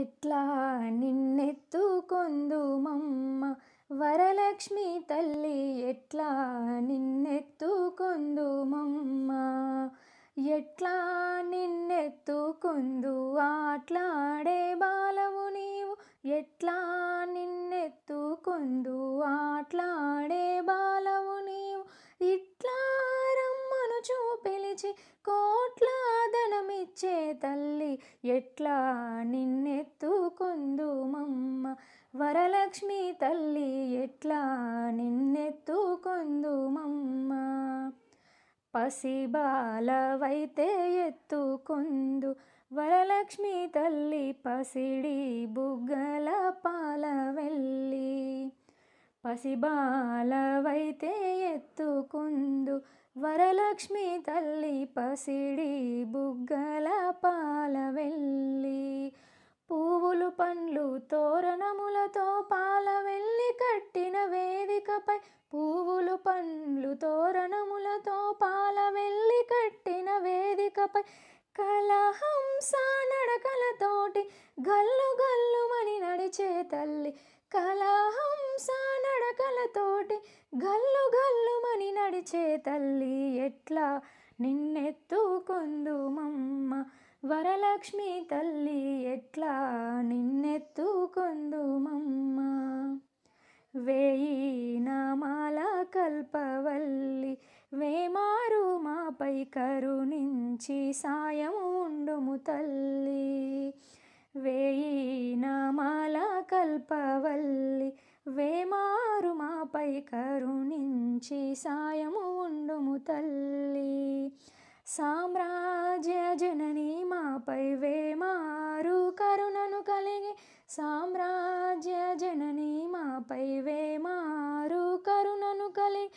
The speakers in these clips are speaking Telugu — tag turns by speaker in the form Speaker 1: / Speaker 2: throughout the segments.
Speaker 1: ఎట్లా నిన్నెత్తుకొందుమమ్మ వరలక్ష్మి తల్లి ఎట్లా నిన్నెత్తుకొందుమమ్మ ఎట్లా నిన్నెత్తుకొందు ఆట్లాడే బాలవు నీవు ఎట్లా నిన్నెత్తుకొందు ఆట్లాడే బాలవు నీవు ఇట్లా రమ్మను చూపిలిచి కోట్ల ఇచ్చే తల్లి ఎట్లా మమ్మ వరలక్ష్మి తల్లి ఎట్లా నిన్నెత్తుకొందుమమ్మ పసిబాలవైతే ఎత్తుకుందు వరలక్ష్మి తల్లి పసిడి బుగ్గల పాల వెళ్ళి పసిబాలవైతే ఎత్తుకుందు వరలక్ష్మి తల్లి పసిడి బుగ్గ పాల వెళ్ళి పువ్వులు పండ్లు తోరణములతో పాల వెళ్ళి కట్టిన వేదికపై పువ్వులు పండ్లు తోరణములతో పాల వెళ్ళి కట్టిన వేదికపై కలహంస నడకలతోటి గల్లు గల్లుమని నడిచే తల్లి కలహంస నడకలతోటి గల్లు గల్లుమని నడిచే తల్లి ఎట్లా నిన్నెత్తుకుంది వరలక్ష్మి తల్లి ఎట్లా నిన్నెత్తుకొందుమమ్మ వేయి నామాల కల్పవల్లి వేమారు మాపై కరుణించి సాయం ఉండుము తల్లి వేయి నామాల కల్పవల్లి వేమారు మాపై కరుణించి సాయము ఉండుము తల్లి సామ్రాజ్య జనని నాపై వేమారు కరుణను కలిగి సామ్రాజ్య జనని మాపై వేమారు కరుణను కలిగి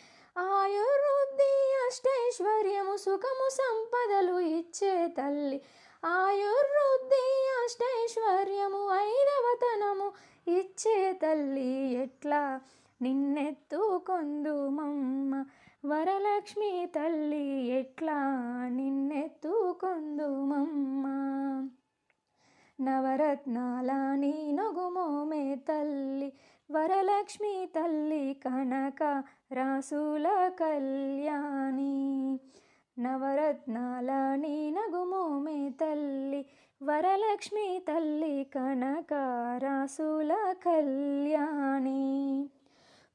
Speaker 1: ఆయుర్వృద్ధి అష్టైశ్వర్యము సుఖము సంపదలు ఇచ్చే తల్లి ఆయుర్వృద్ధి అష్టైశ్వర్యము ఐదవతనము ఇచ్చే తల్లి ఎట్లా నిన్నెత్తు కొందుమమ్మ వరలక్ష్మి తల్లి ఎట్లా నిన్నెత్తుకొందుమమ్మా నవరత్నాల నీ నొగుమోమే తల్లి వరలక్ష్మి తల్లి కనక రాసుల కళ్యాణి నవరత్నాల నీ నగుమోమే తల్లి వరలక్ష్మి తల్లి కనక రాసుల కళ్యాణి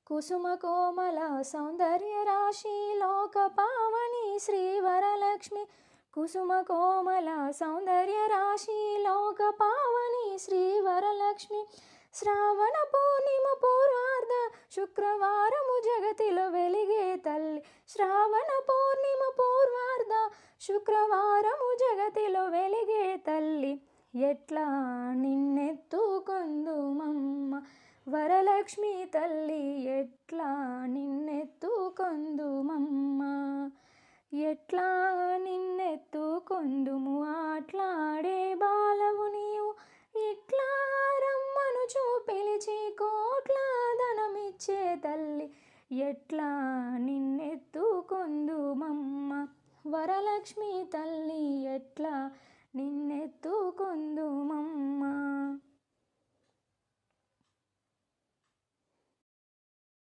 Speaker 1: కుసుమ కోమల సౌందర్య రాశి లోక పావని శ్రీవరలక్ష్మి కుసుమ కోమల సౌందర్య రాశి లోక పావని శ్రీవరలక్ష్మి శ్రావణ పూర్ణిమ పూర్వార్ధ శుక్రవారము జగతిలో వెలిగే తల్లి శ్రావణ పూర్ణిమ పూర్వార్ధ శుక్రవారము జగతిలో వెలిగే తల్లి ఎట్లా నిన్నెత్తుకొందుమమ్మ వరలక్ష్మి తల్లి ఎట్లా నిన్నెత్తుకొందుమమ్మ ఎట్లా నిన్నెత్తుకొందుము ఆట్లాడే బాలవు నీవు ఇట్లా రమ్మను చూపిలిచి కోట్ల ధనమిచ్చే తల్లి ఎట్లా నిన్నెత్తుకొందుమమ్మ వరలక్ష్మి తల్లి ఎట్లా నిన్నెత్తు